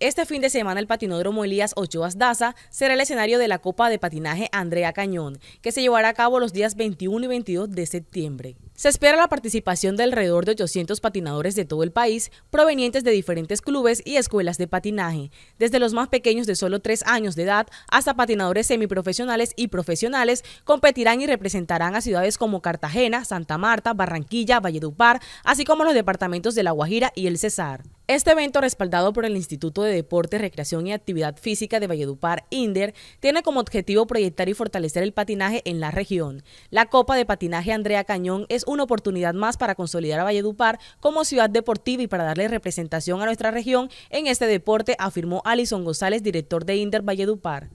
Este fin de semana el patinódromo Elías Ochoas Daza será el escenario de la Copa de Patinaje Andrea Cañón, que se llevará a cabo los días 21 y 22 de septiembre. Se espera la participación de alrededor de 800 patinadores de todo el país, provenientes de diferentes clubes y escuelas de patinaje, desde los más pequeños de solo tres años de edad hasta patinadores semiprofesionales y profesionales, competirán y representarán a ciudades como Cartagena, Santa Marta, Barranquilla, Valledupar, así como los departamentos de La Guajira y el Cesar. Este evento, respaldado por el Instituto de Deportes, Recreación y Actividad Física de Valledupar, INDER, tiene como objetivo proyectar y fortalecer el patinaje en la región. La Copa de Patinaje Andrea Cañón es una oportunidad más para consolidar a Valledupar como ciudad deportiva y para darle representación a nuestra región en este deporte, afirmó Alison González, director de Inter Valledupar.